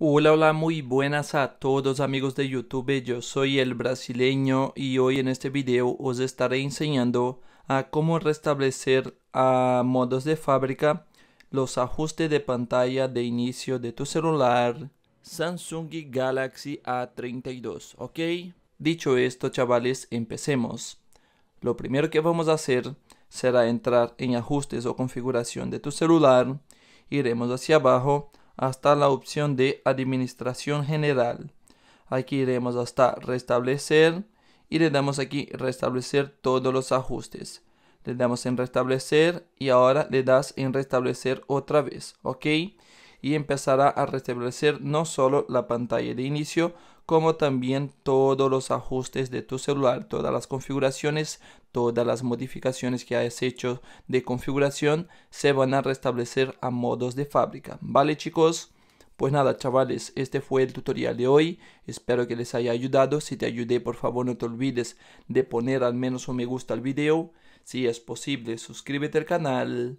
Hola, hola, muy buenas a todos amigos de YouTube, yo soy el brasileño y hoy en este video os estaré enseñando a cómo restablecer a modos de fábrica los ajustes de pantalla de inicio de tu celular Samsung Galaxy A32, ¿ok? Dicho esto chavales, empecemos. Lo primero que vamos a hacer será entrar en ajustes o configuración de tu celular, iremos hacia abajo hasta la opción de Administración General. Aquí iremos hasta Restablecer y le damos aquí Restablecer todos los ajustes. Le damos en Restablecer y ahora le das en Restablecer otra vez, ¿ok? y empezará a restablecer no solo la pantalla de inicio, como también todos los ajustes de tu celular, todas las configuraciones, todas las modificaciones que hayas hecho de configuración se van a restablecer a modos de fábrica. ¿Vale chicos? Pues nada, chavales, este fue el tutorial de hoy. Espero que les haya ayudado. Si te ayudé, por favor, no te olvides de poner al menos un me gusta al video. Si es posible, suscríbete al canal.